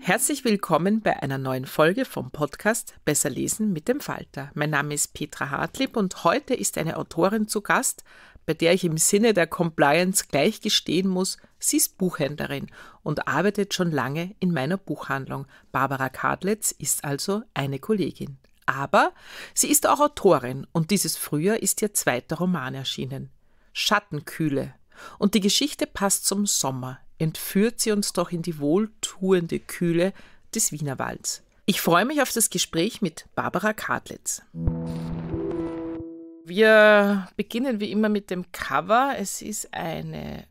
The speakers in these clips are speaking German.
Herzlich willkommen bei einer neuen Folge vom Podcast Besser lesen mit dem Falter. Mein Name ist Petra Hartlieb und heute ist eine Autorin zu Gast, bei der ich im Sinne der Compliance gleich gestehen muss, sie ist Buchhändlerin und arbeitet schon lange in meiner Buchhandlung. Barbara Kadletz ist also eine Kollegin. Aber sie ist auch Autorin und dieses Frühjahr ist ihr zweiter Roman erschienen. Schattenkühle. Und die Geschichte passt zum Sommer, entführt sie uns doch in die wohltuende Kühle des Wienerwalds. Ich freue mich auf das Gespräch mit Barbara Kartlitz. Wir beginnen wie immer mit dem Cover. Es ist eine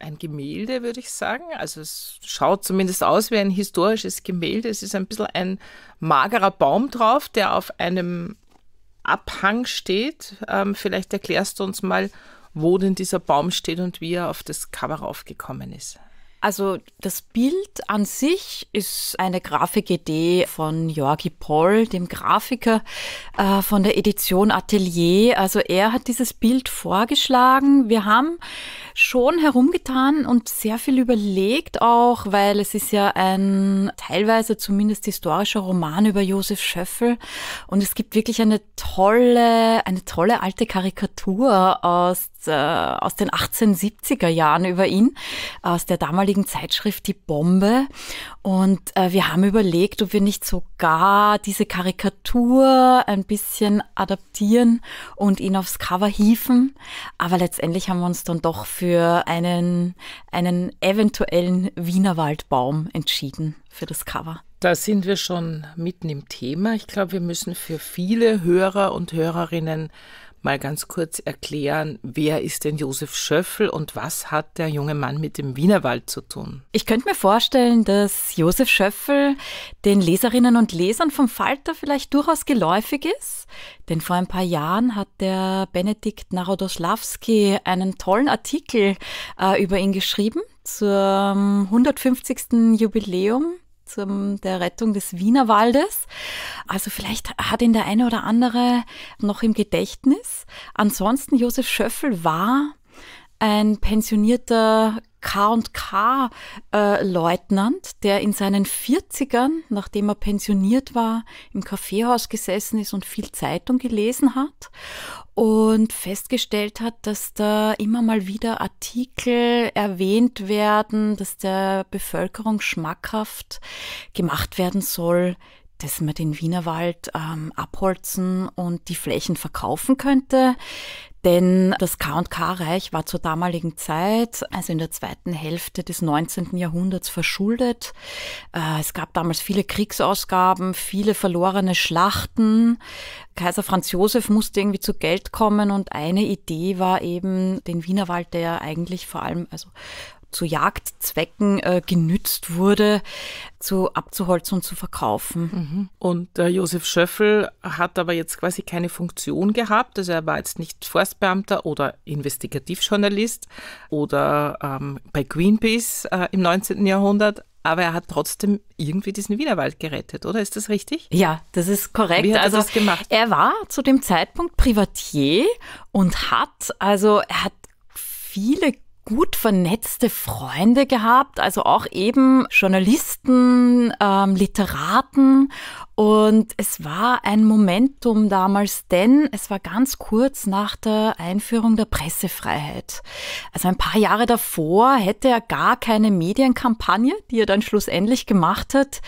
ein Gemälde, würde ich sagen. Also es schaut zumindest aus wie ein historisches Gemälde. Es ist ein bisschen ein magerer Baum drauf, der auf einem Abhang steht. Ähm, vielleicht erklärst du uns mal, wo denn dieser Baum steht und wie er auf das Cover aufgekommen ist. Also das Bild an sich ist eine Grafikidee von Jorgi Paul, dem Grafiker äh, von der Edition Atelier. Also er hat dieses Bild vorgeschlagen. Wir haben schon herumgetan und sehr viel überlegt auch, weil es ist ja ein teilweise zumindest historischer Roman über Josef Schöffel und es gibt wirklich eine tolle, eine tolle alte Karikatur aus äh, aus den 1870er Jahren über ihn, aus der damaligen Zeitschrift Die Bombe. Und äh, wir haben überlegt, ob wir nicht sogar diese Karikatur ein bisschen adaptieren und ihn aufs Cover hieven. Aber letztendlich haben wir uns dann doch für einen, einen eventuellen Wienerwaldbaum entschieden für das Cover. Da sind wir schon mitten im Thema. Ich glaube, wir müssen für viele Hörer und Hörerinnen mal ganz kurz erklären, wer ist denn Josef Schöffel und was hat der junge Mann mit dem Wienerwald zu tun? Ich könnte mir vorstellen, dass Josef Schöffel den Leserinnen und Lesern vom Falter vielleicht durchaus geläufig ist, denn vor ein paar Jahren hat der Benedikt Narodoslawski einen tollen Artikel äh, über ihn geschrieben zum 150. Jubiläum zum der Rettung des Wienerwaldes. Also vielleicht hat ihn der eine oder andere noch im Gedächtnis. Ansonsten, Josef Schöffel war ein pensionierter KK-Leutnant, äh, der in seinen 40ern, nachdem er pensioniert war, im Kaffeehaus gesessen ist und viel Zeitung gelesen hat und festgestellt hat, dass da immer mal wieder Artikel erwähnt werden, dass der Bevölkerung schmackhaft gemacht werden soll, dass man den Wienerwald ähm, abholzen und die Flächen verkaufen könnte, denn das KK-Reich war zur damaligen Zeit, also in der zweiten Hälfte des 19. Jahrhunderts, verschuldet. Äh, es gab damals viele Kriegsausgaben, viele verlorene Schlachten. Kaiser Franz Josef musste irgendwie zu Geld kommen und eine Idee war eben, den Wienerwald, der eigentlich vor allem also zu Jagdzwecken äh, genützt wurde, zu abzuholzen und zu verkaufen. Mhm. Und äh, Josef Schöffel hat aber jetzt quasi keine Funktion gehabt. Also er war jetzt nicht Forstbeamter oder Investigativjournalist oder ähm, bei Greenpeace äh, im 19. Jahrhundert, aber er hat trotzdem irgendwie diesen Wienerwald gerettet, oder? Ist das richtig? Ja, das ist korrekt. Wie hat er also, das gemacht? Er war zu dem Zeitpunkt Privatier und hat, also er hat viele gut vernetzte Freunde gehabt, also auch eben Journalisten, ähm, Literaten und es war ein Momentum damals, denn es war ganz kurz nach der Einführung der Pressefreiheit. Also ein paar Jahre davor hätte er gar keine Medienkampagne, die er dann schlussendlich gemacht hat,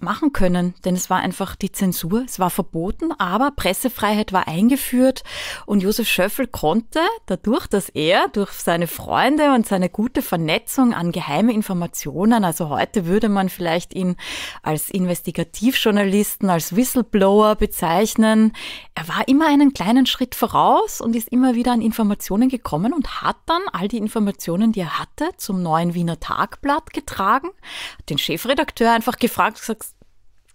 machen können, denn es war einfach die Zensur, es war verboten, aber Pressefreiheit war eingeführt und Josef Schöffel konnte dadurch, dass er durch seine Freunde und seine gute Vernetzung an geheime Informationen, also heute würde man vielleicht ihn als Investigativjournalist Journalisten als Whistleblower bezeichnen. Er war immer einen kleinen Schritt voraus und ist immer wieder an Informationen gekommen und hat dann all die Informationen, die er hatte, zum neuen Wiener Tagblatt getragen. Hat den Chefredakteur einfach gefragt, gesagt,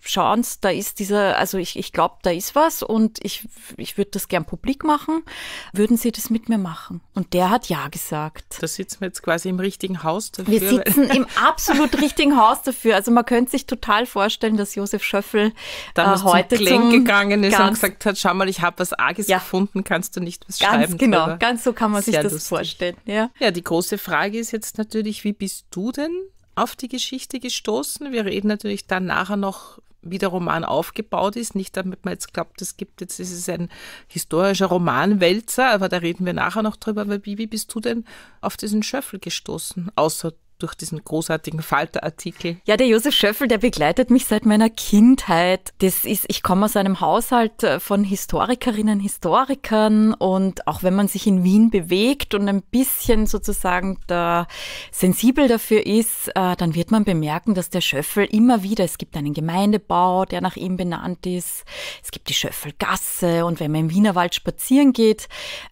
Chance, da ist dieser, also ich, ich glaube, da ist was und ich, ich würde das gern publik machen. Würden Sie das mit mir machen? Und der hat ja gesagt. Da sitzen wir jetzt quasi im richtigen Haus dafür. Wir sitzen im absolut richtigen Haus dafür. Also man könnte sich total vorstellen, dass Josef Schöffel Damals äh, heute zum Kling gegangen ist und gesagt hat, schau mal, ich habe was Arges ja. gefunden, kannst du nicht was ganz schreiben? Genau, drüber. ganz so kann man Sehr sich das lustig. vorstellen. Ja. ja, die große Frage ist jetzt natürlich, wie bist du denn auf die Geschichte gestoßen. Wir reden natürlich dann nachher noch wie der Roman aufgebaut ist. Nicht damit man jetzt glaubt, es gibt jetzt, es ist ein historischer Romanwälzer, aber da reden wir nachher noch drüber. Aber wie bist du denn auf diesen Schöffel gestoßen, außer durch diesen großartigen Falterartikel. Ja, der Josef Schöffel, der begleitet mich seit meiner Kindheit. Das ist, ich komme aus einem Haushalt äh, von Historikerinnen, Historikern und auch wenn man sich in Wien bewegt und ein bisschen sozusagen da sensibel dafür ist, äh, dann wird man bemerken, dass der Schöffel immer wieder, es gibt einen Gemeindebau, der nach ihm benannt ist, es gibt die Schöffelgasse und wenn man im Wienerwald spazieren geht,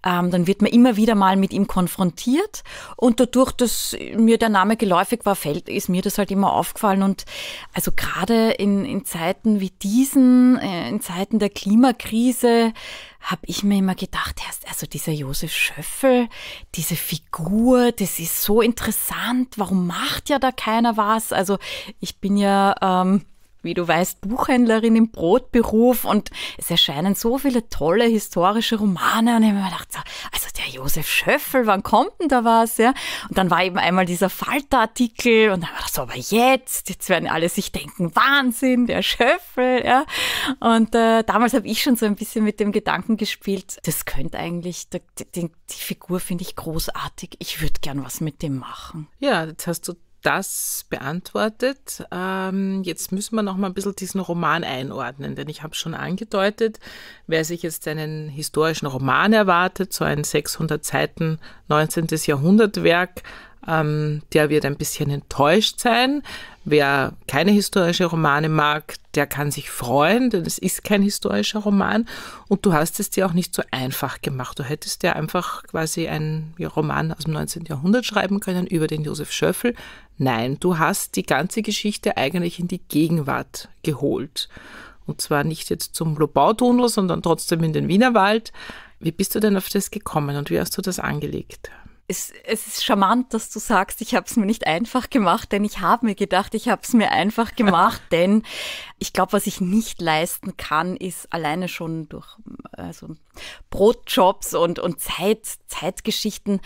ähm, dann wird man immer wieder mal mit ihm konfrontiert und dadurch, dass mir der Name geläufig war, fällt, ist mir das halt immer aufgefallen. Und also gerade in, in Zeiten wie diesen, äh, in Zeiten der Klimakrise, habe ich mir immer gedacht, also dieser Josef Schöffel, diese Figur, das ist so interessant. Warum macht ja da keiner was? Also ich bin ja ähm, wie du weißt, Buchhändlerin im Brotberuf und es erscheinen so viele tolle historische Romane und ich habe mir gedacht, also der Josef Schöffel, wann kommt denn da was? Ja? Und dann war eben einmal dieser Falterartikel und dann war das so, aber jetzt, jetzt werden alle sich denken, Wahnsinn, der Schöffel. Ja? Und äh, damals habe ich schon so ein bisschen mit dem Gedanken gespielt, das könnte eigentlich, die, die, die Figur finde ich großartig, ich würde gern was mit dem machen. Ja, jetzt hast du das beantwortet. Ähm, jetzt müssen wir noch mal ein bisschen diesen Roman einordnen, denn ich habe schon angedeutet, wer sich jetzt einen historischen Roman erwartet, so ein 600 Seiten 19. Jahrhundertwerk, ähm, der wird ein bisschen enttäuscht sein, Wer keine historische Romane mag, der kann sich freuen, denn es ist kein historischer Roman und du hast es dir auch nicht so einfach gemacht. Du hättest ja einfach quasi einen Roman aus dem 19. Jahrhundert schreiben können über den Josef Schöffel. Nein, du hast die ganze Geschichte eigentlich in die Gegenwart geholt. Und zwar nicht jetzt zum Lobautunnel, sondern trotzdem in den Wienerwald. Wie bist du denn auf das gekommen und wie hast du das angelegt? es, es ist charmant, dass du sagst, ich habe es mir nicht einfach gemacht, denn ich habe mir gedacht, ich habe es mir einfach gemacht, denn ich glaube, was ich nicht leisten kann, ist alleine schon durch also Brotjobs und, und Zeit, Zeitgeschichten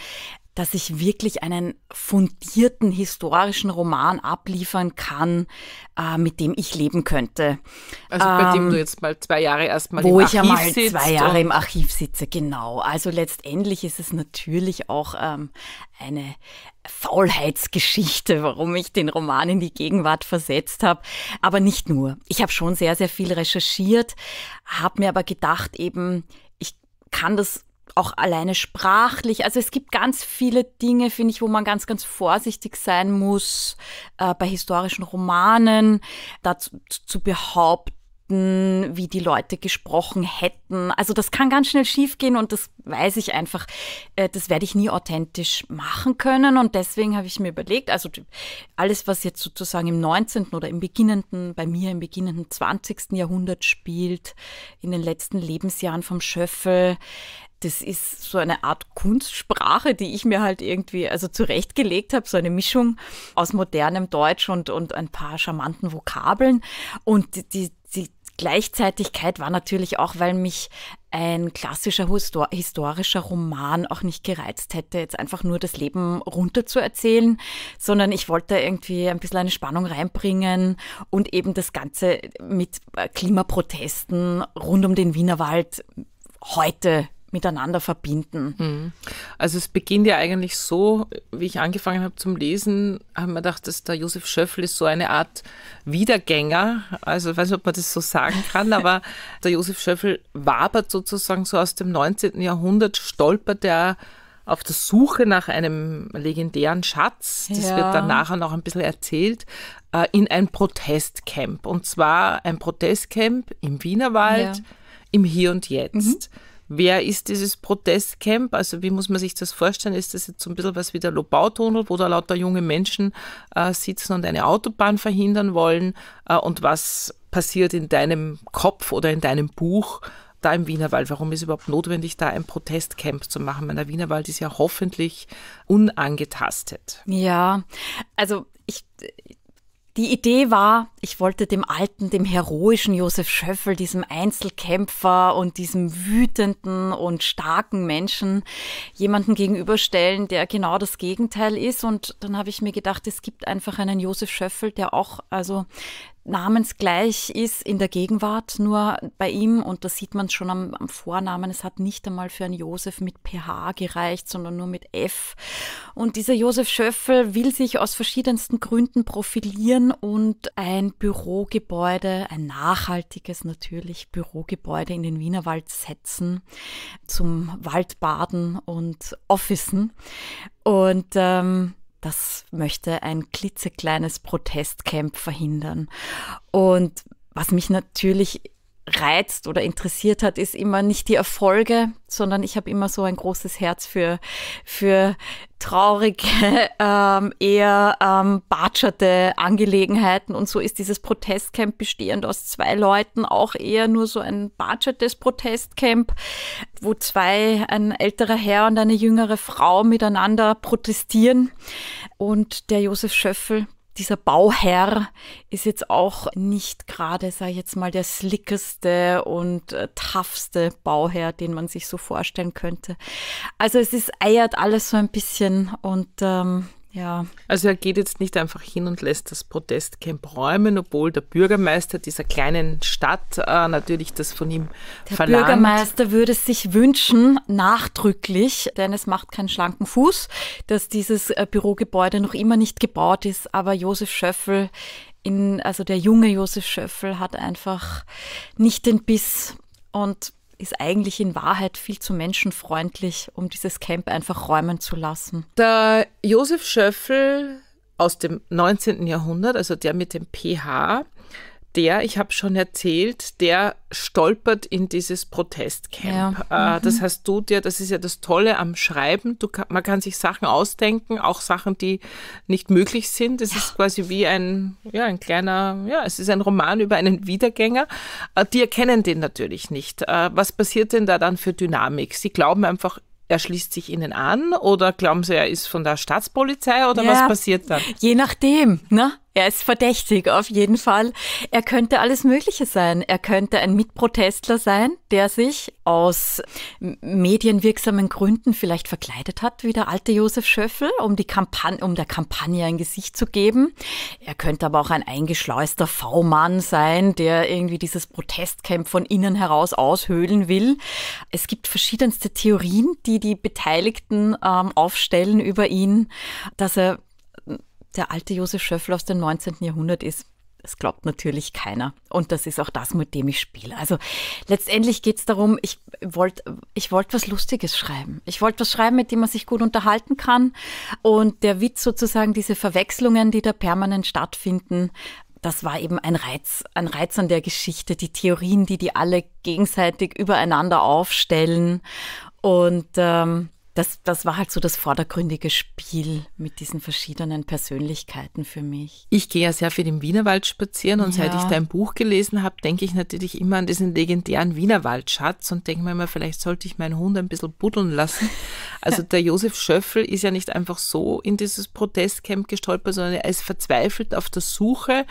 dass ich wirklich einen fundierten historischen Roman abliefern kann, äh, mit dem ich leben könnte. Also bei dem ähm, du jetzt mal zwei Jahre erstmal im Archiv sitzt. Wo ich ja mal zwei Jahre im Archiv sitze, genau. Also letztendlich ist es natürlich auch ähm, eine Faulheitsgeschichte, warum ich den Roman in die Gegenwart versetzt habe. Aber nicht nur. Ich habe schon sehr, sehr viel recherchiert, habe mir aber gedacht, eben, ich kann das auch alleine sprachlich. Also es gibt ganz viele Dinge, finde ich, wo man ganz, ganz vorsichtig sein muss, äh, bei historischen Romanen dazu zu behaupten, hätten, wie die Leute gesprochen hätten. Also das kann ganz schnell schiefgehen und das weiß ich einfach, äh, das werde ich nie authentisch machen können. Und deswegen habe ich mir überlegt, also alles, was jetzt sozusagen im 19. oder im beginnenden, bei mir im beginnenden 20. Jahrhundert spielt, in den letzten Lebensjahren vom Schöffel, das ist so eine Art Kunstsprache, die ich mir halt irgendwie also zurechtgelegt habe, so eine Mischung aus modernem Deutsch und, und ein paar charmanten Vokabeln. Und die, Gleichzeitigkeit war natürlich auch, weil mich ein klassischer Histor historischer Roman auch nicht gereizt hätte, jetzt einfach nur das Leben runterzuerzählen, sondern ich wollte irgendwie ein bisschen eine Spannung reinbringen und eben das Ganze mit äh, Klimaprotesten rund um den Wienerwald heute miteinander verbinden. Hm. Also es beginnt ja eigentlich so, wie ich angefangen habe zum Lesen, haben wir gedacht, dass der Josef Schöffel ist so eine Art Wiedergänger. Also ich weiß nicht, ob man das so sagen kann, aber der Josef Schöffel wabert sozusagen so aus dem 19. Jahrhundert, stolpert er auf der Suche nach einem legendären Schatz, das ja. wird dann nachher noch ein bisschen erzählt, äh, in ein Protestcamp. Und zwar ein Protestcamp im Wienerwald, ja. im Hier und Jetzt. Mhm. Wer ist dieses Protestcamp? Also wie muss man sich das vorstellen? Ist das jetzt so ein bisschen was wie der Lobautunnel, wo da lauter junge Menschen äh, sitzen und eine Autobahn verhindern wollen? Äh, und was passiert in deinem Kopf oder in deinem Buch da im Wienerwald? Warum ist es überhaupt notwendig, da ein Protestcamp zu machen? Weil der Wienerwald ist ja hoffentlich unangetastet. Ja, also ich die Idee war, ich wollte dem alten, dem heroischen Josef Schöffel, diesem Einzelkämpfer und diesem wütenden und starken Menschen jemanden gegenüberstellen, der genau das Gegenteil ist. Und dann habe ich mir gedacht, es gibt einfach einen Josef Schöffel, der auch also namensgleich ist in der Gegenwart, nur bei ihm, und das sieht man schon am, am, Vornamen, es hat nicht einmal für einen Josef mit PH gereicht, sondern nur mit F. Und dieser Josef Schöffel will sich aus verschiedensten Gründen profilieren und ein Bürogebäude, ein nachhaltiges natürlich Bürogebäude in den Wienerwald setzen zum Waldbaden und Officen. Und ähm, das möchte ein klitzekleines Protestcamp verhindern. Und was mich natürlich reizt oder interessiert hat, ist immer nicht die Erfolge, sondern ich habe immer so ein großes Herz für, für traurige, ähm, eher ähm, batscherte Angelegenheiten. Und so ist dieses Protestcamp bestehend aus zwei Leuten auch eher nur so ein batschertes Protestcamp, wo zwei, ein älterer Herr und eine jüngere Frau miteinander protestieren. Und der Josef Schöffel, dieser Bauherr ist jetzt auch nicht gerade, sage ich jetzt mal, der slickeste und äh, toughste Bauherr, den man sich so vorstellen könnte. Also es ist eiert alles so ein bisschen und ähm, ja. Also er geht jetzt nicht einfach hin und lässt das Protestcamp räumen, obwohl der Bürgermeister dieser kleinen Stadt äh, natürlich das von ihm der verlangt. Der Bürgermeister würde es sich wünschen, nachdrücklich, denn es macht keinen schlanken Fuß, dass dieses äh, Bürogebäude noch immer nicht gebaut ist. Aber Josef Schöffel, in, also der junge Josef Schöffel, hat einfach nicht den Biss und ist eigentlich in Wahrheit viel zu menschenfreundlich, um dieses Camp einfach räumen zu lassen. Der Josef Schöffel aus dem 19. Jahrhundert, also der mit dem PH, der, ich habe schon erzählt, der stolpert in dieses Protestcamp. Ja. Äh, mhm. Das heißt, du dir, das ist ja das Tolle am Schreiben, du, man kann sich Sachen ausdenken, auch Sachen, die nicht möglich sind. Es ja. ist quasi wie ein, ja, ein kleiner, ja, es ist ein Roman über einen Wiedergänger. Äh, die erkennen den natürlich nicht. Äh, was passiert denn da dann für Dynamik? Sie glauben einfach, er schließt sich ihnen an oder glauben sie, er ist von der Staatspolizei oder ja, was passiert dann? Je nachdem, ne? Er ist verdächtig, auf jeden Fall. Er könnte alles Mögliche sein. Er könnte ein Mitprotestler sein, der sich aus medienwirksamen Gründen vielleicht verkleidet hat, wie der alte Josef Schöffel, um, die Kampagne, um der Kampagne ein Gesicht zu geben. Er könnte aber auch ein eingeschleuster V-Mann sein, der irgendwie dieses Protestcamp von innen heraus aushöhlen will. Es gibt verschiedenste Theorien, die die Beteiligten ähm, aufstellen über ihn, dass er der alte Josef Schöffel aus dem 19. Jahrhundert ist. Das glaubt natürlich keiner. Und das ist auch das, mit dem ich spiele. Also letztendlich geht es darum, ich wollte ich wollt was Lustiges schreiben. Ich wollte was schreiben, mit dem man sich gut unterhalten kann. Und der Witz sozusagen, diese Verwechslungen, die da permanent stattfinden, das war eben ein Reiz, ein Reiz an der Geschichte, die Theorien, die die alle gegenseitig übereinander aufstellen. Und ähm, das, das war halt so das vordergründige Spiel mit diesen verschiedenen Persönlichkeiten für mich. Ich gehe ja sehr viel im Wienerwald spazieren und ja. seit ich dein Buch gelesen habe, denke ich natürlich immer an diesen legendären Wienerwaldschatz und denke mir immer, vielleicht sollte ich meinen Hund ein bisschen buddeln lassen. Also der Josef Schöffel ist ja nicht einfach so in dieses Protestcamp gestolpert, sondern er ist verzweifelt auf der Suche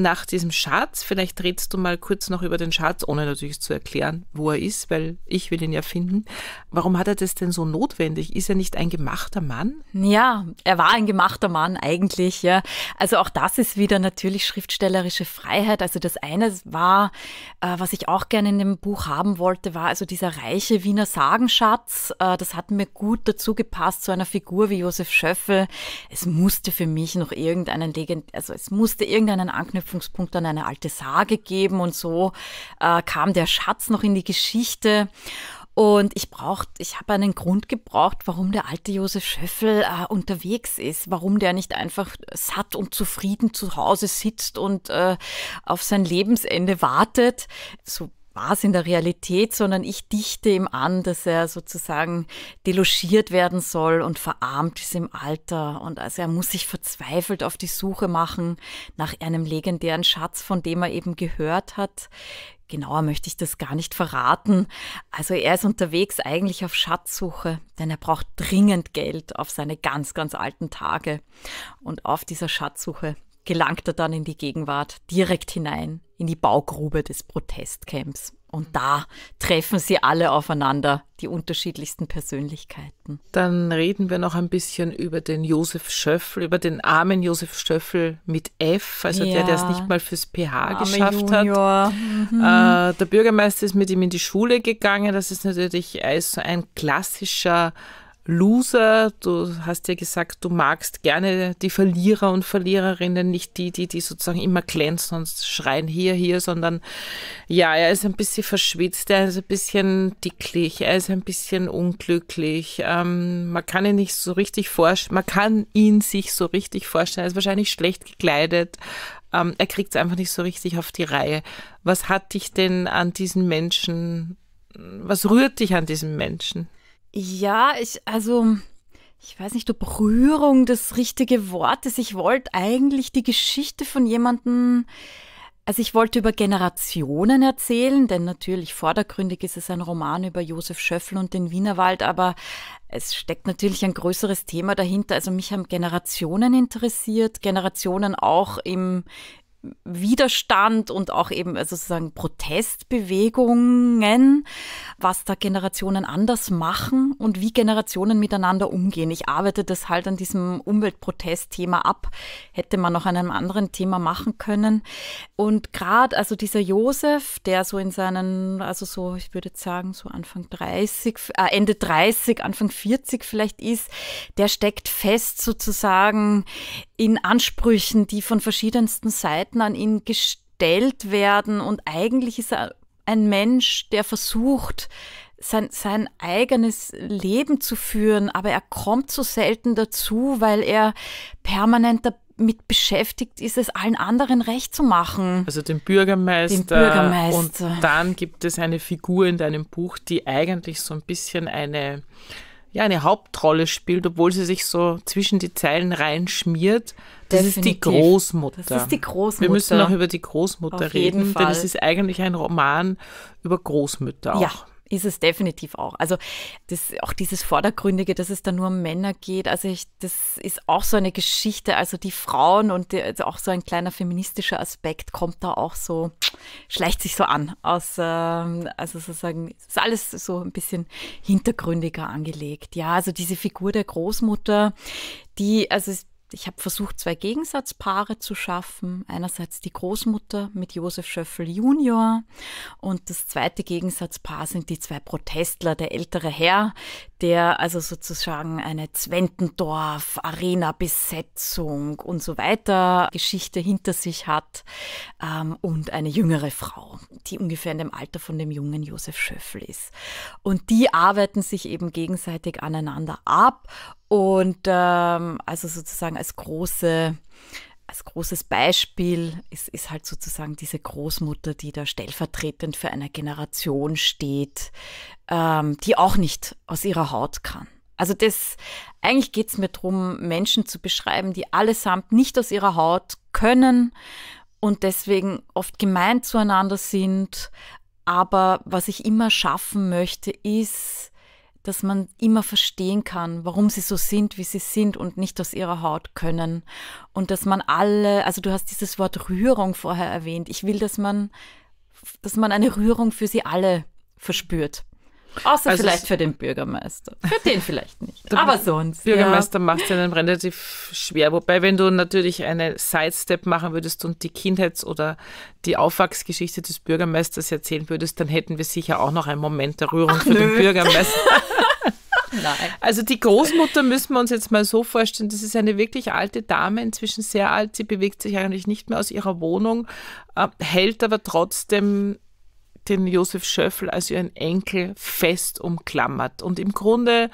nach diesem Schatz, vielleicht redest du mal kurz noch über den Schatz, ohne natürlich zu erklären, wo er ist, weil ich will ihn ja finden. Warum hat er das denn so notwendig? Ist er nicht ein gemachter Mann? Ja, er war ein gemachter Mann eigentlich, ja. Also auch das ist wieder natürlich schriftstellerische Freiheit. Also das eine war, äh, was ich auch gerne in dem Buch haben wollte, war also dieser reiche Wiener Sagenschatz. Äh, das hat mir gut dazu gepasst zu einer Figur wie Josef Schöffel. Es musste für mich noch irgendeinen Legend, also es musste irgendeinen Anknüpfungspunkt Anknüpfungspunkt an eine alte Sage geben und so äh, kam der Schatz noch in die Geschichte. Und ich brauchte, ich habe einen Grund gebraucht, warum der alte Josef Schöffel äh, unterwegs ist, warum der nicht einfach satt und zufrieden zu Hause sitzt und äh, auf sein Lebensende wartet. So war es in der Realität, sondern ich dichte ihm an, dass er sozusagen delogiert werden soll und verarmt ist im Alter. Und also er muss sich verzweifelt auf die Suche machen nach einem legendären Schatz, von dem er eben gehört hat. Genauer möchte ich das gar nicht verraten. Also er ist unterwegs eigentlich auf Schatzsuche, denn er braucht dringend Geld auf seine ganz, ganz alten Tage. Und auf dieser Schatzsuche gelangt er dann in die Gegenwart direkt hinein in die Baugrube des Protestcamps. Und da treffen sie alle aufeinander, die unterschiedlichsten Persönlichkeiten. Dann reden wir noch ein bisschen über den Josef Schöffel, über den armen Josef Schöffel mit F, also ja. der, der es nicht mal fürs PH Arme geschafft Junior. hat. Mhm. Äh, der Bürgermeister ist mit ihm in die Schule gegangen. Das ist natürlich so ein klassischer Loser. Du hast ja gesagt, du magst gerne die Verlierer und Verliererinnen, nicht die, die, die sozusagen immer glänzen und schreien hier, hier, sondern ja, er ist ein bisschen verschwitzt, er ist ein bisschen dicklich, er ist ein bisschen unglücklich. Ähm, man kann ihn nicht so richtig vorstellen, man kann ihn sich so richtig vorstellen. Er ist wahrscheinlich schlecht gekleidet. Ähm, er kriegt es einfach nicht so richtig auf die Reihe. Was hat dich denn an diesen Menschen, was rührt dich an diesen Menschen? Ja, ich, also, ich weiß nicht, ob Rührung das richtige Wort ist. Ich wollte eigentlich die Geschichte von jemandem, also ich wollte über Generationen erzählen, denn natürlich vordergründig ist es ein Roman über Josef Schöffel und den Wienerwald, aber es steckt natürlich ein größeres Thema dahinter. Also mich haben Generationen interessiert, Generationen auch im, Widerstand und auch eben äh, sozusagen Protestbewegungen, was da Generationen anders machen und wie Generationen miteinander umgehen. Ich arbeite das halt an diesem Umweltprotestthema ab, hätte man noch an einem anderen Thema machen können. Und gerade also dieser Josef, der so in seinen, also so, ich würde sagen, so Anfang 30, äh Ende 30, Anfang 40 vielleicht ist, der steckt fest sozusagen in Ansprüchen, die von verschiedensten Seiten an ihn gestellt werden. Und eigentlich ist er ein Mensch, der versucht, sein, sein eigenes Leben zu führen, aber er kommt so selten dazu, weil er permanent damit beschäftigt ist, es allen anderen recht zu machen. Also den Bürgermeister. Dem Bürgermeister. Und dann gibt es eine Figur in deinem Buch, die eigentlich so ein bisschen eine ja, eine Hauptrolle spielt, obwohl sie sich so zwischen die Zeilen reinschmiert. Das Definitiv. ist die Großmutter. Das ist die Großmutter. Wir müssen auch über die Großmutter Auf reden, denn es ist eigentlich ein Roman über Großmütter auch. Ja, ist es definitiv auch. Also das, auch dieses Vordergründige, dass es da nur um Männer geht, also ich, das ist auch so eine Geschichte. Also die Frauen und die, also auch so ein kleiner feministischer Aspekt kommt da auch so, schleicht sich so an. Aus, ähm, also sozusagen, ist alles so ein bisschen hintergründiger angelegt. Ja, also diese Figur der Großmutter, die, also ist, ich habe versucht, zwei Gegensatzpaare zu schaffen. Einerseits die Großmutter mit Josef Schöffel Junior und das zweite Gegensatzpaar sind die zwei Protestler, der ältere Herr, der also sozusagen eine Zwentendorf-Arena-Besetzung und so weiter Geschichte hinter sich hat ähm, und eine jüngere Frau, die ungefähr in dem Alter von dem jungen Josef Schöffel ist. Und die arbeiten sich eben gegenseitig aneinander ab und ähm, also sozusagen als große als großes Beispiel ist, ist halt sozusagen diese Großmutter, die da stellvertretend für eine Generation steht, ähm, die auch nicht aus ihrer Haut kann. Also das, eigentlich geht es mir darum, Menschen zu beschreiben, die allesamt nicht aus ihrer Haut können und deswegen oft gemein zueinander sind. Aber was ich immer schaffen möchte, ist, dass man immer verstehen kann, warum sie so sind, wie sie sind und nicht aus ihrer Haut können. Und dass man alle, also du hast dieses Wort Rührung vorher erwähnt. Ich will, dass man, dass man eine Rührung für sie alle verspürt. Außer also vielleicht für den Bürgermeister. Für den vielleicht nicht. Aber sonst. Bürgermeister ja. macht es einem relativ schwer. Wobei, wenn du natürlich eine Sidestep machen würdest und die Kindheits- oder die Aufwachsgeschichte des Bürgermeisters erzählen würdest, dann hätten wir sicher auch noch einen Moment der Rührung Ach, für nö. den Bürgermeister. Nein. Also die Großmutter müssen wir uns jetzt mal so vorstellen, das ist eine wirklich alte Dame, inzwischen sehr alt, sie bewegt sich eigentlich nicht mehr aus ihrer Wohnung, äh, hält aber trotzdem den Josef Schöffel als ihren Enkel fest umklammert. Und im Grunde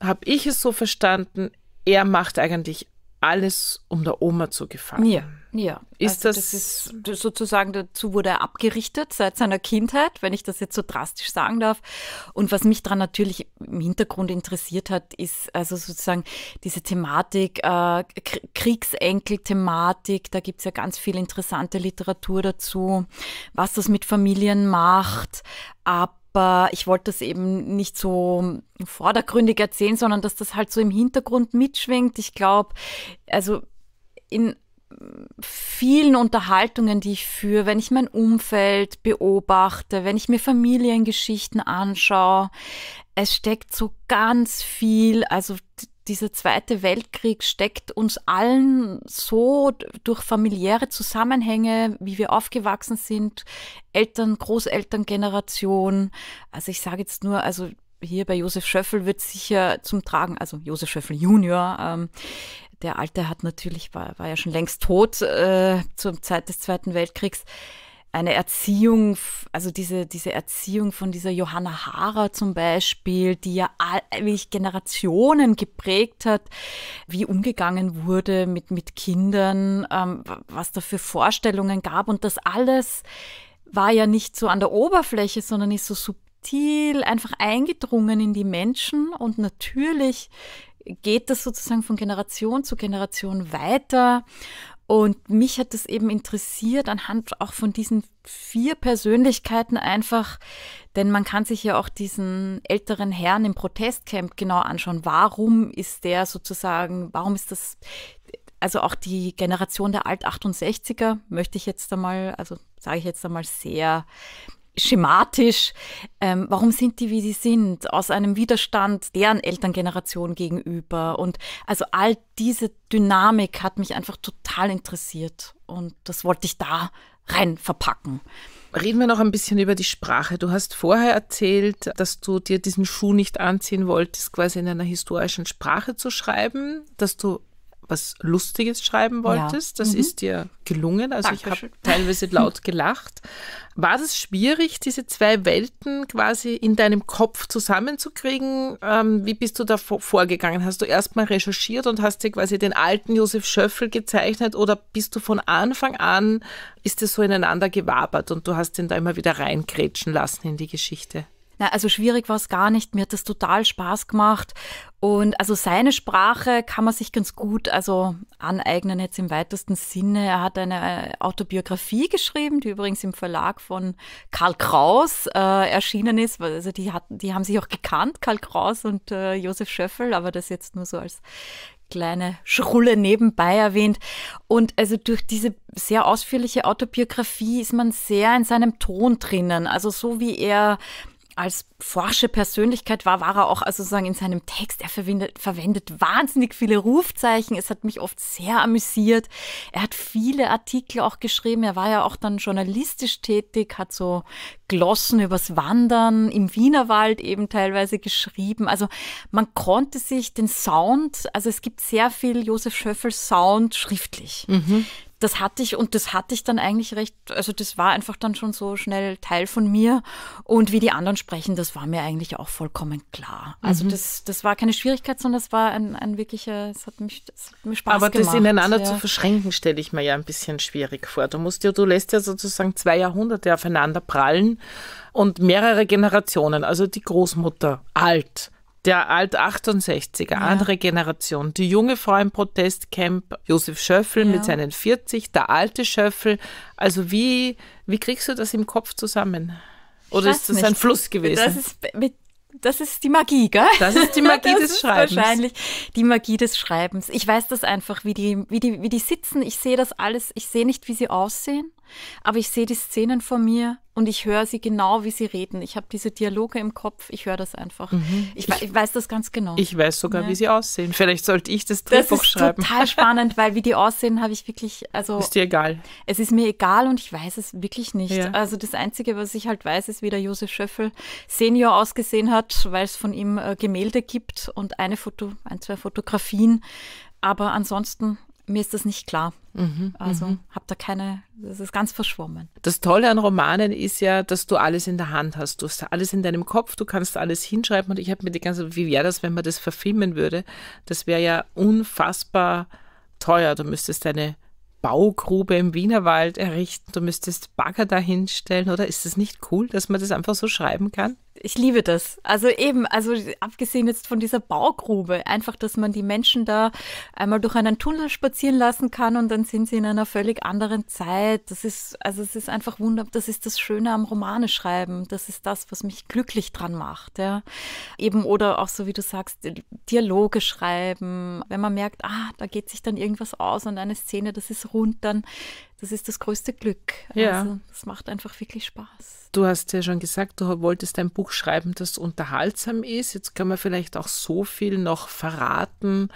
habe ich es so verstanden, er macht eigentlich alles, um der Oma zu gefallen. Ja. Ja, ist also das, das ist sozusagen dazu wurde er abgerichtet seit seiner Kindheit, wenn ich das jetzt so drastisch sagen darf. Und was mich daran natürlich im Hintergrund interessiert hat, ist also sozusagen diese Thematik, äh, Kriegsenkel-Thematik, da gibt es ja ganz viel interessante Literatur dazu, was das mit Familien macht, aber ich wollte das eben nicht so vordergründig erzählen, sondern dass das halt so im Hintergrund mitschwingt. Ich glaube, also in vielen Unterhaltungen, die ich führe, wenn ich mein Umfeld beobachte, wenn ich mir Familiengeschichten anschaue, es steckt so ganz viel, also dieser Zweite Weltkrieg steckt uns allen so durch familiäre Zusammenhänge, wie wir aufgewachsen sind, Eltern, Großelterngeneration. Also ich sage jetzt nur, also hier bei Josef Schöffel wird sicher zum Tragen, also Josef Schöffel Junior, ähm, der Alte hat natürlich, war, war ja schon längst tot äh, zur Zeit des Zweiten Weltkriegs, eine Erziehung, also diese, diese Erziehung von dieser Johanna Hara zum Beispiel, die ja wirklich Generationen geprägt hat, wie umgegangen wurde mit, mit Kindern, ähm, was da für Vorstellungen gab. Und das alles war ja nicht so an der Oberfläche, sondern ist so subtil einfach eingedrungen in die Menschen. Und natürlich geht das sozusagen von Generation zu Generation weiter. Und mich hat das eben interessiert anhand auch von diesen vier Persönlichkeiten einfach, denn man kann sich ja auch diesen älteren Herrn im Protestcamp genau anschauen. Warum ist der sozusagen, warum ist das, also auch die Generation der Alt-68er, möchte ich jetzt einmal, also sage ich jetzt einmal sehr schematisch. Ähm, warum sind die, wie sie sind? Aus einem Widerstand deren Elterngeneration gegenüber. Und also all diese Dynamik hat mich einfach total interessiert. Und das wollte ich da rein verpacken. Reden wir noch ein bisschen über die Sprache. Du hast vorher erzählt, dass du dir diesen Schuh nicht anziehen wolltest, quasi in einer historischen Sprache zu schreiben, dass du was Lustiges schreiben wolltest. Ja. Das mhm. ist dir gelungen. Also Dankeschön. ich habe teilweise laut gelacht. War das schwierig, diese zwei Welten quasi in deinem Kopf zusammenzukriegen? Ähm, wie bist du da vorgegangen? Hast du erstmal recherchiert und hast dir quasi den alten Josef Schöffel gezeichnet oder bist du von Anfang an, ist es so ineinander gewabert und du hast den da immer wieder reinkrätschen lassen in die Geschichte? Na, also schwierig war es gar nicht. Mir hat das total Spaß gemacht. Und also seine Sprache kann man sich ganz gut also aneignen jetzt im weitesten Sinne. Er hat eine äh, Autobiografie geschrieben, die übrigens im Verlag von Karl Kraus äh, erschienen ist. Also die, hat, die haben sich auch gekannt, Karl Kraus und äh, Josef Schöffel, aber das jetzt nur so als kleine Schrulle nebenbei erwähnt. Und also durch diese sehr ausführliche Autobiografie ist man sehr in seinem Ton drinnen. Also so wie er als forsche Persönlichkeit war, war er auch also sozusagen in seinem Text. Er verwendet, verwendet wahnsinnig viele Rufzeichen. Es hat mich oft sehr amüsiert. Er hat viele Artikel auch geschrieben. Er war ja auch dann journalistisch tätig, hat so Glossen übers Wandern im Wienerwald eben teilweise geschrieben. Also man konnte sich den Sound, also es gibt sehr viel Josef Schöffel Sound schriftlich. Mhm das hatte ich und das hatte ich dann eigentlich recht, also das war einfach dann schon so schnell Teil von mir. Und wie die anderen sprechen, das war mir eigentlich auch vollkommen klar. Also mhm. das, das war keine Schwierigkeit, sondern das war ein, ein wirklicher, es hat, mich, es hat mir Spaß Aber gemacht. Aber das ineinander ja. zu verschränken, stelle ich mir ja ein bisschen schwierig vor. Du musst ja, du lässt ja sozusagen zwei Jahrhunderte aufeinander prallen und mehrere Generationen, also die Großmutter alt, der Alt-68er, ja. andere Generation, die junge Frau im Protestcamp, Josef Schöffel ja. mit seinen 40, der alte Schöffel. Also wie, wie kriegst du das im Kopf zusammen? Oder ist das nicht. ein Fluss gewesen? Das ist, mit, das ist die Magie, gell? Das ist die Magie das des ist Schreibens. Wahrscheinlich die Magie des Schreibens. Ich weiß das einfach, wie die, wie die, wie die sitzen. Ich sehe das alles. Ich sehe nicht, wie sie aussehen aber ich sehe die Szenen vor mir und ich höre sie genau, wie sie reden. Ich habe diese Dialoge im Kopf, ich höre das einfach. Mhm. Ich, ich, weiß das ganz genau. Ich weiß sogar, ja. wie sie aussehen. Vielleicht sollte ich das Drehbuch schreiben. Das ist total spannend, weil wie die aussehen, habe ich wirklich, also... Ist dir egal? Es ist mir egal und ich weiß es wirklich nicht. Ja. Also das Einzige, was ich halt weiß, ist, wie der Josef Schöffel Senior ausgesehen hat, weil es von ihm äh, Gemälde gibt und eine Foto, ein, zwei Fotografien. Aber ansonsten, mir ist das nicht klar. Mhm, also mhm. habe da keine, das ist ganz verschwommen. Das Tolle an Romanen ist ja, dass du alles in der Hand hast. Du hast alles in deinem Kopf, du kannst alles hinschreiben. Und ich habe mir die ganze, wie wäre das, wenn man das verfilmen würde? Das wäre ja unfassbar teuer. Du müsstest deine Baugrube im Wienerwald errichten, du müsstest Bagger dahinstellen, oder? Ist es nicht cool, dass man das einfach so schreiben kann? Ich liebe das. Also eben, also abgesehen jetzt von dieser Baugrube, einfach, dass man die Menschen da einmal durch einen Tunnel spazieren lassen kann und dann sind sie in einer völlig anderen Zeit. Das ist, also es ist einfach wunderbar, das ist das Schöne am Romane schreiben. Das ist das, was mich glücklich dran macht, ja. Eben, oder auch so wie du sagst, Dialoge schreiben, wenn man merkt, ah, da geht sich dann irgendwas aus und eine Szene, das ist rund, dann das ist das größte Glück. Ja. Also, das macht einfach wirklich Spaß. Du hast ja schon gesagt, du wolltest ein Buch schreiben, das unterhaltsam ist. Jetzt können wir vielleicht auch so viel noch verraten.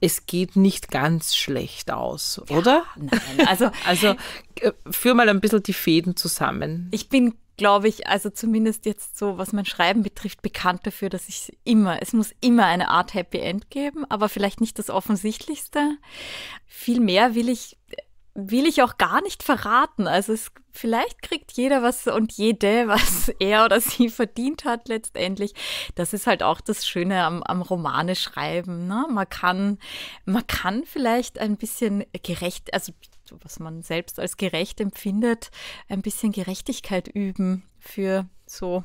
Es geht nicht ganz schlecht aus, ja, oder? Nein, also, also äh, führ mal ein bisschen die Fäden zusammen. Ich bin glaube ich, also zumindest jetzt so, was mein Schreiben betrifft, bekannt dafür, dass ich immer, es muss immer eine Art Happy End geben, aber vielleicht nicht das Offensichtlichste. Vielmehr will ich will ich auch gar nicht verraten. Also es, vielleicht kriegt jeder was und jede, was er oder sie verdient hat letztendlich. Das ist halt auch das Schöne am, am Romane schreiben. Ne? Man, kann, man kann vielleicht ein bisschen gerecht, also was man selbst als gerecht empfindet, ein bisschen Gerechtigkeit üben für so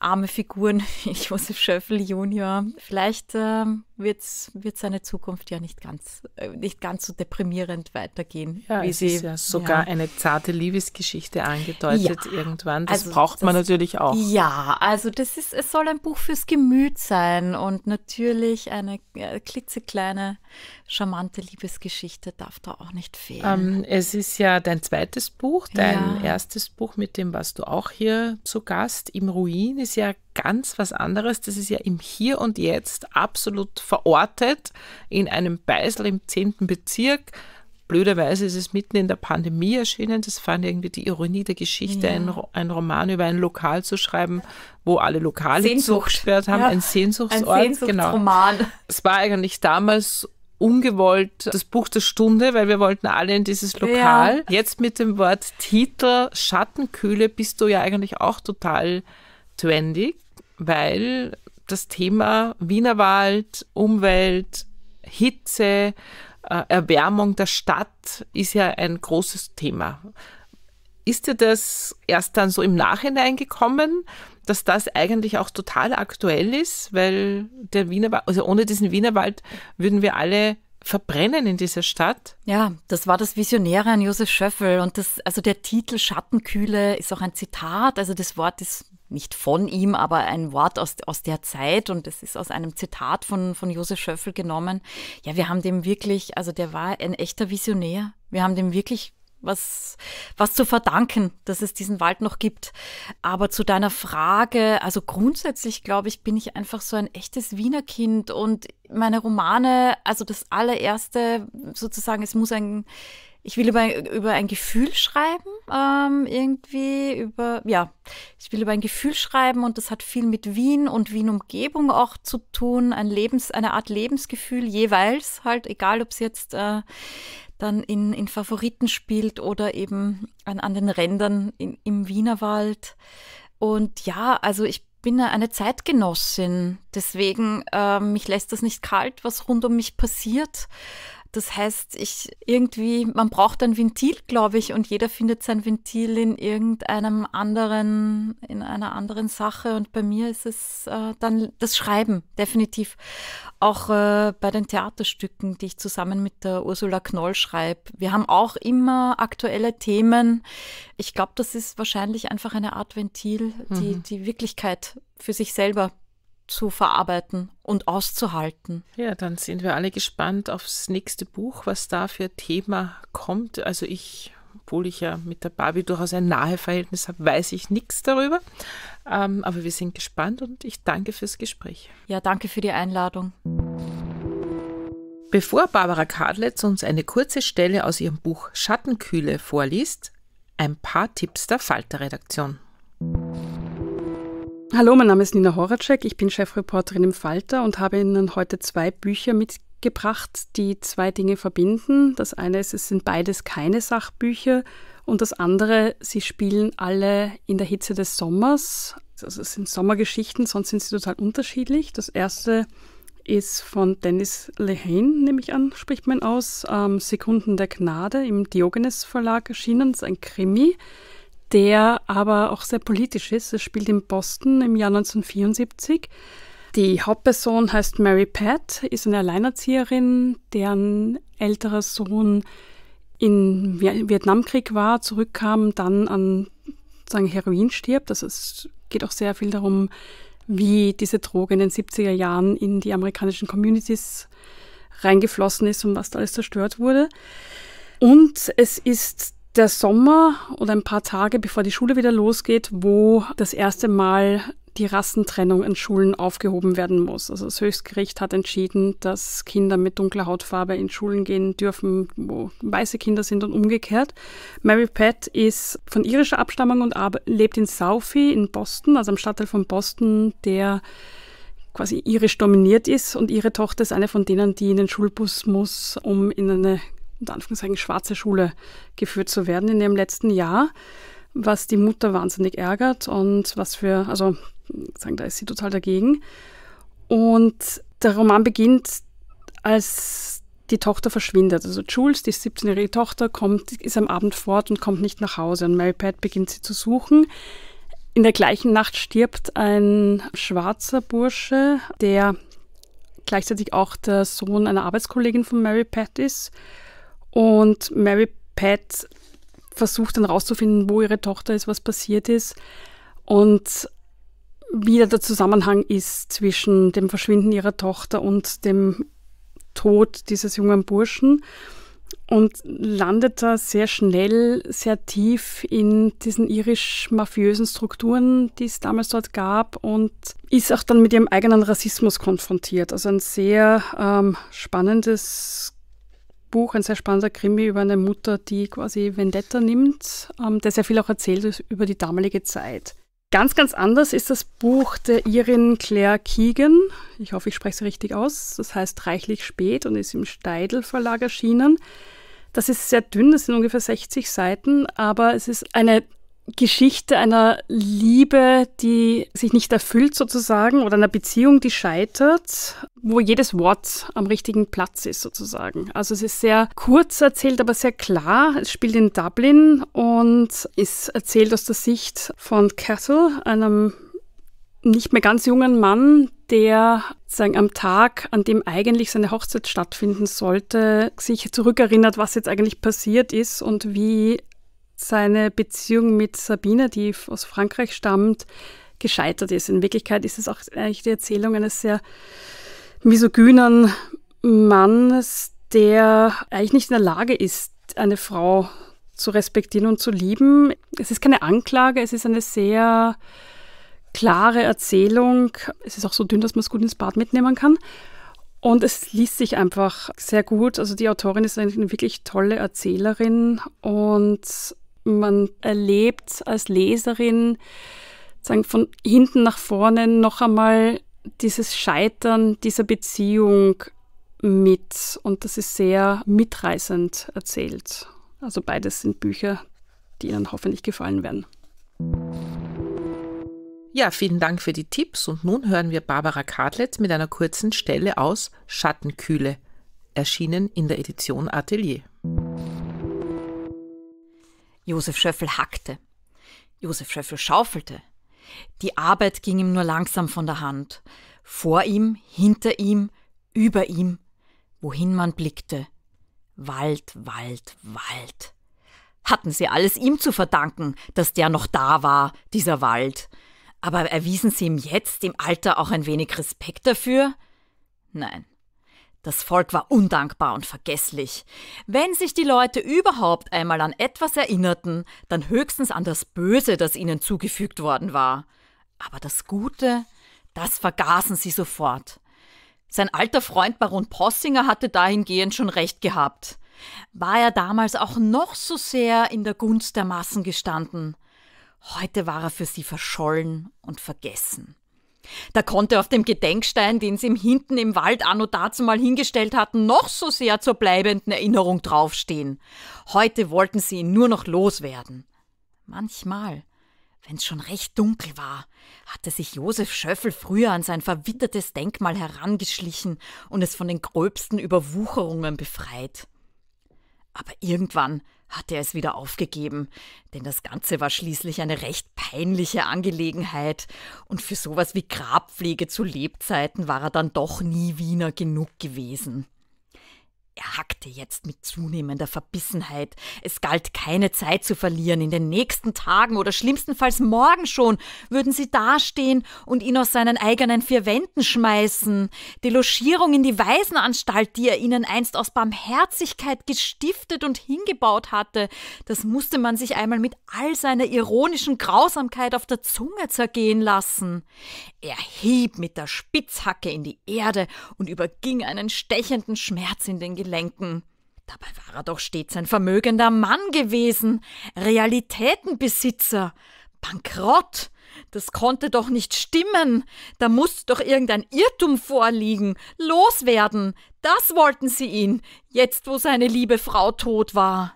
arme Figuren wie Josef Schöffel Junior. Vielleicht äh, wird's, wird seine Zukunft ja nicht ganz, äh, nicht ganz so deprimierend weitergehen. Ja, wie es sie, ist ja sogar ja. eine zarte Liebesgeschichte angedeutet ja. irgendwann. Das also, braucht man natürlich auch. Ja, also das ist, es soll ein Buch fürs Gemüt sein und natürlich eine äh, klitzekleine, charmante Liebesgeschichte darf da auch nicht fehlen. Ähm, es ist ja dein zweites Buch, dein ja. erstes Buch, mit dem warst du auch hier zu Gast, Im Ruin ist ja ganz was anderes. Das ist ja im Hier und Jetzt absolut verortet in einem Beisel im 10. Bezirk. Blöderweise ist es mitten in der Pandemie erschienen. Das fand irgendwie die Ironie der Geschichte, ja. ein, ein, Roman über ein Lokal zu schreiben, wo alle Lokale Sehnsucht. zugesperrt haben. Ja. Ein Sehnsuchtsort. Ein Sehnsuchtsroman. Genau. Es war eigentlich damals ungewollt das Buch der Stunde, weil wir wollten alle in dieses Lokal. Ja. Jetzt mit dem Wort Titel Schattenkühle bist du ja eigentlich auch total trendig, weil das Thema Wienerwald, Umwelt, Hitze, äh, Erwärmung der Stadt ist ja ein großes Thema. Ist dir das erst dann so im Nachhinein gekommen, dass das eigentlich auch total aktuell ist, weil der Wienerwald, also ohne diesen Wienerwald würden wir alle verbrennen in dieser Stadt. Ja, das war das Visionäre an Josef Schöffel und das, also der Titel Schattenkühle ist auch ein Zitat, also das Wort ist nicht von ihm, aber ein Wort aus, aus der Zeit und das ist aus einem Zitat von, von Josef Schöffel genommen. Ja, wir haben dem wirklich, also der war ein echter Visionär. Wir haben dem wirklich was, was zu verdanken, dass es diesen Wald noch gibt. Aber zu deiner Frage, also grundsätzlich glaube ich, bin ich einfach so ein echtes Wiener Kind und meine Romane, also das allererste sozusagen, es muss ein ich will über, über ein Gefühl schreiben, ähm, irgendwie, über, ja, ich will über ein Gefühl schreiben und das hat viel mit Wien und Wien-Umgebung auch zu tun, ein Lebens, eine Art Lebensgefühl jeweils, halt, egal ob es jetzt äh, dann in, in Favoriten spielt oder eben an, an den Rändern in, im Wienerwald. Und ja, also ich bin eine Zeitgenossin, deswegen äh, mich lässt das nicht kalt, was rund um mich passiert. Das heißt, ich irgendwie, man braucht ein Ventil, glaube ich, und jeder findet sein Ventil in irgendeinem anderen, in einer anderen Sache. Und bei mir ist es äh, dann das Schreiben, definitiv. Auch äh, bei den Theaterstücken, die ich zusammen mit der Ursula Knoll schreibe. Wir haben auch immer aktuelle Themen. Ich glaube, das ist wahrscheinlich einfach eine Art Ventil, die, mhm. die Wirklichkeit für sich selber zu verarbeiten und auszuhalten. Ja, dann sind wir alle gespannt aufs nächste Buch, was da für Thema kommt. Also ich, obwohl ich ja mit der Barbie durchaus ein nahe Verhältnis habe, weiß ich nichts darüber. Ähm, aber wir sind gespannt und ich danke fürs Gespräch. Ja, danke für die Einladung. Bevor Barbara Kadletz uns eine kurze Stelle aus ihrem Buch Schattenkühle vorliest, ein paar Tipps der Falter-Redaktion. Hallo, mein Name ist Nina Horacek, ich bin Chefreporterin im Falter und habe Ihnen heute zwei Bücher mitgebracht, die zwei Dinge verbinden. Das eine ist, es sind beides keine Sachbücher und das andere, sie spielen alle in der Hitze des Sommers. Also es sind Sommergeschichten, sonst sind sie total unterschiedlich. Das erste ist von Dennis Lehane, nehme ich an, spricht man aus, ähm, Sekunden der Gnade im Diogenes Verlag erschienen. Das ist ein Krimi der aber auch sehr politisch ist. Es spielt in Boston im Jahr 1974. Die Hauptperson heißt Mary Pat, ist eine Alleinerzieherin, deren älterer Sohn im Vietnamkrieg war, zurückkam, dann an sagen, Heroin stirbt. Also es geht auch sehr viel darum, wie diese Droge in den 70er Jahren in die amerikanischen Communities reingeflossen ist und was da alles zerstört wurde. Und es ist der Sommer oder ein paar Tage bevor die Schule wieder losgeht, wo das erste Mal die Rassentrennung in Schulen aufgehoben werden muss. Also das Höchstgericht hat entschieden, dass Kinder mit dunkler Hautfarbe in Schulen gehen dürfen, wo weiße Kinder sind und umgekehrt. Mary Pat ist von irischer Abstammung und lebt in Southie in Boston, also im Stadtteil von Boston, der quasi irisch dominiert ist und ihre Tochter ist eine von denen, die in den Schulbus muss, um in eine unter Anführungszeichen schwarze Schule geführt zu werden in ihrem letzten Jahr, was die Mutter wahnsinnig ärgert und was für, also sagen, da ist sie total dagegen. Und der Roman beginnt, als die Tochter verschwindet. Also Jules, die 17-jährige Tochter, kommt, ist am Abend fort und kommt nicht nach Hause. Und Mary Pat beginnt sie zu suchen. In der gleichen Nacht stirbt ein schwarzer Bursche, der gleichzeitig auch der Sohn einer Arbeitskollegin von Mary Pat ist. Und Mary Pat versucht dann rauszufinden, wo ihre Tochter ist, was passiert ist und wie der Zusammenhang ist zwischen dem Verschwinden ihrer Tochter und dem Tod dieses jungen Burschen und landet da sehr schnell, sehr tief in diesen irisch-mafiösen Strukturen, die es damals dort gab und ist auch dann mit ihrem eigenen Rassismus konfrontiert. Also ein sehr ähm, spannendes Buch, ein sehr spannender Krimi über eine Mutter, die quasi Vendetta nimmt, ähm, der sehr viel auch erzählt über die damalige Zeit. Ganz, ganz anders ist das Buch der Irin Claire Keegan. Ich hoffe, ich spreche es richtig aus. Das heißt Reichlich spät und ist im Steidel Verlag erschienen. Das ist sehr dünn, das sind ungefähr 60 Seiten, aber es ist eine Geschichte einer Liebe, die sich nicht erfüllt sozusagen, oder einer Beziehung, die scheitert, wo jedes Wort am richtigen Platz ist sozusagen. Also es ist sehr kurz erzählt, aber sehr klar. Es spielt in Dublin und ist erzählt aus der Sicht von Castle, einem nicht mehr ganz jungen Mann, der sagen, am Tag, an dem eigentlich seine Hochzeit stattfinden sollte, sich zurückerinnert, was jetzt eigentlich passiert ist und wie seine Beziehung mit Sabine, die aus Frankreich stammt, gescheitert ist. In Wirklichkeit ist es auch eigentlich die Erzählung eines sehr misogynen Mannes, der eigentlich nicht in der Lage ist, eine Frau zu respektieren und zu lieben. Es ist keine Anklage, es ist eine sehr klare Erzählung. Es ist auch so dünn, dass man es gut ins Bad mitnehmen kann. Und es liest sich einfach sehr gut. Also die Autorin ist eine wirklich tolle Erzählerin und man erlebt als Leserin sagen, von hinten nach vorne noch einmal dieses Scheitern dieser Beziehung mit. Und das ist sehr mitreißend erzählt. Also beides sind Bücher, die Ihnen hoffentlich gefallen werden. Ja, vielen Dank für die Tipps und nun hören wir Barbara Kadlitz mit einer kurzen Stelle aus Schattenkühle, erschienen in der Edition Atelier. Josef Schöffel hackte. Josef Schöffel schaufelte. Die Arbeit ging ihm nur langsam von der Hand. Vor ihm, hinter ihm, über ihm, wohin man blickte. Wald, Wald, Wald. Hatten sie alles ihm zu verdanken, dass der noch da war, dieser Wald. Aber erwiesen sie ihm jetzt im Alter auch ein wenig Respekt dafür? Nein, das Volk war undankbar und vergesslich. Wenn sich die Leute überhaupt einmal an etwas erinnerten, dann höchstens an das Böse, das ihnen zugefügt worden war. Aber das Gute, das vergaßen sie sofort. Sein alter Freund Baron Possinger hatte dahingehend schon recht gehabt. War er damals auch noch so sehr in der Gunst der Massen gestanden? Heute war er für sie verschollen und vergessen. Da konnte auf dem Gedenkstein, den sie ihm hinten im Wald anno dazu mal hingestellt hatten, noch so sehr zur bleibenden Erinnerung draufstehen. Heute wollten sie ihn nur noch loswerden. Manchmal, wenn es schon recht dunkel war, hatte sich Josef Schöffel früher an sein verwittertes Denkmal herangeschlichen und es von den gröbsten Überwucherungen befreit. Aber irgendwann hatte er es wieder aufgegeben, denn das Ganze war schließlich eine recht peinliche Angelegenheit, und für sowas wie Grabpflege zu Lebzeiten war er dann doch nie Wiener genug gewesen. Er hackte jetzt mit zunehmender Verbissenheit. Es galt keine Zeit zu verlieren. In den nächsten Tagen oder schlimmstenfalls morgen schon würden sie dastehen und ihn aus seinen eigenen vier Wänden schmeißen. Die Logierung in die Waisenanstalt, die er ihnen einst aus Barmherzigkeit gestiftet und hingebaut hatte, das musste man sich einmal mit all seiner ironischen Grausamkeit auf der Zunge zergehen lassen. Er hieb mit der Spitzhacke in die Erde und überging einen stechenden Schmerz in den Gelenken lenken. Dabei war er doch stets ein vermögender Mann gewesen, Realitätenbesitzer, Bankrott. Das konnte doch nicht stimmen. Da musste doch irgendein Irrtum vorliegen. Loswerden. Das wollten sie ihn, jetzt wo seine liebe Frau tot war.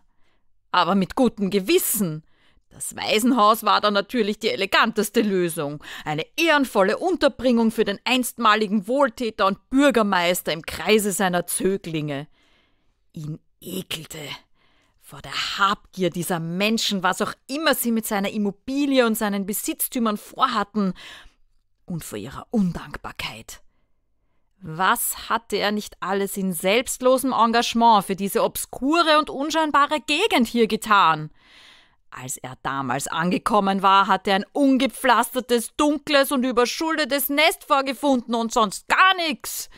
Aber mit gutem Gewissen. Das Waisenhaus war dann natürlich die eleganteste Lösung. Eine ehrenvolle Unterbringung für den einstmaligen Wohltäter und Bürgermeister im Kreise seiner Zöglinge. Ihn ekelte vor der Habgier dieser Menschen, was auch immer sie mit seiner Immobilie und seinen Besitztümern vorhatten, und vor ihrer Undankbarkeit. Was hatte er nicht alles in selbstlosem Engagement für diese obskure und unscheinbare Gegend hier getan? Als er damals angekommen war, hatte er ein ungepflastertes, dunkles und überschuldetes Nest vorgefunden und sonst gar nichts.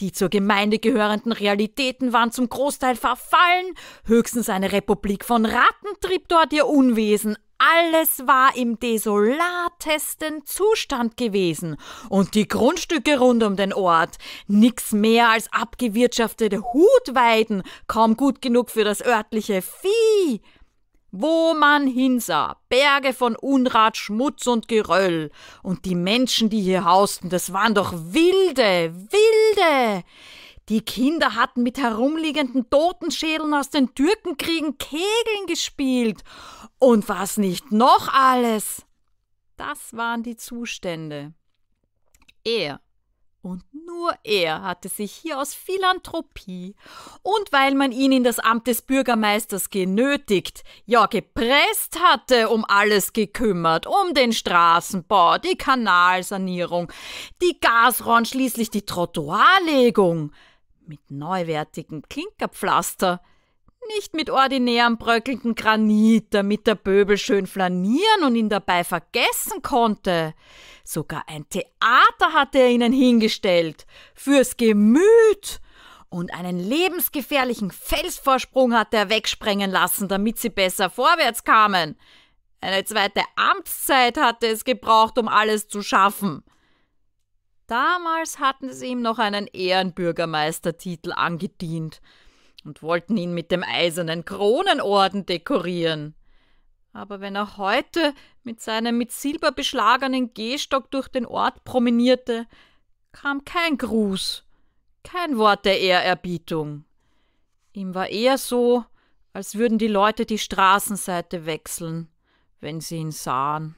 Die zur Gemeinde gehörenden Realitäten waren zum Großteil verfallen, höchstens eine Republik von Ratten trieb dort ihr Unwesen, alles war im desolatesten Zustand gewesen und die Grundstücke rund um den Ort nix mehr als abgewirtschaftete Hutweiden, kaum gut genug für das örtliche Vieh. Wo man hinsah, Berge von Unrat, Schmutz und Geröll. Und die Menschen, die hier hausten, das waren doch wilde, wilde. Die Kinder hatten mit herumliegenden Totenschädeln aus den Türkenkriegen Kegeln gespielt. Und was nicht noch alles. Das waren die Zustände. Er, und nur er hatte sich hier aus Philanthropie und weil man ihn in das Amt des Bürgermeisters genötigt, ja gepresst hatte, um alles gekümmert, um den Straßenbau, die Kanalsanierung, die Gasrohren, schließlich die Trottoirlegung mit neuwertigem Klinkerpflaster – nicht mit ordinärem bröckelnden Granit, damit der Böbel schön flanieren und ihn dabei vergessen konnte. Sogar ein Theater hatte er ihnen hingestellt. Fürs Gemüt. Und einen lebensgefährlichen Felsvorsprung hatte er wegsprengen lassen, damit sie besser vorwärts kamen. Eine zweite Amtszeit hatte es gebraucht, um alles zu schaffen. Damals hatten sie ihm noch einen Ehrenbürgermeistertitel angedient – und wollten ihn mit dem eisernen Kronenorden dekorieren. Aber wenn er heute mit seinem mit Silber beschlagenen Gehstock durch den Ort promenierte, kam kein Gruß, kein Wort der Ehrerbietung. Ihm war eher so, als würden die Leute die Straßenseite wechseln, wenn sie ihn sahen.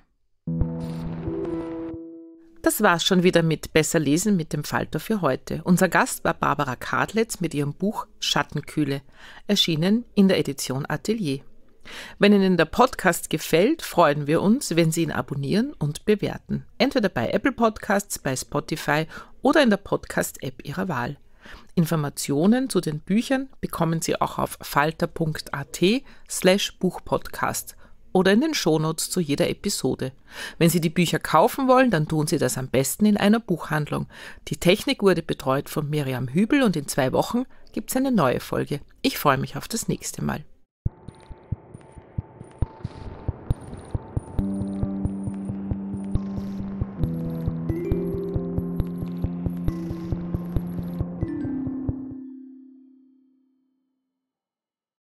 Das war's schon wieder mit Besser lesen mit dem Falter für heute. Unser Gast war Barbara Kadletz mit ihrem Buch Schattenkühle, erschienen in der Edition Atelier. Wenn Ihnen der Podcast gefällt, freuen wir uns, wenn Sie ihn abonnieren und bewerten. Entweder bei Apple Podcasts, bei Spotify oder in der Podcast-App Ihrer Wahl. Informationen zu den Büchern bekommen Sie auch auf falter.at slash Buchpodcast oder in den Shownotes zu jeder Episode. Wenn Sie die Bücher kaufen wollen, dann tun Sie das am besten in einer Buchhandlung. Die Technik wurde betreut von Miriam Hübel und in zwei Wochen gibt es eine neue Folge. Ich freue mich auf das nächste Mal.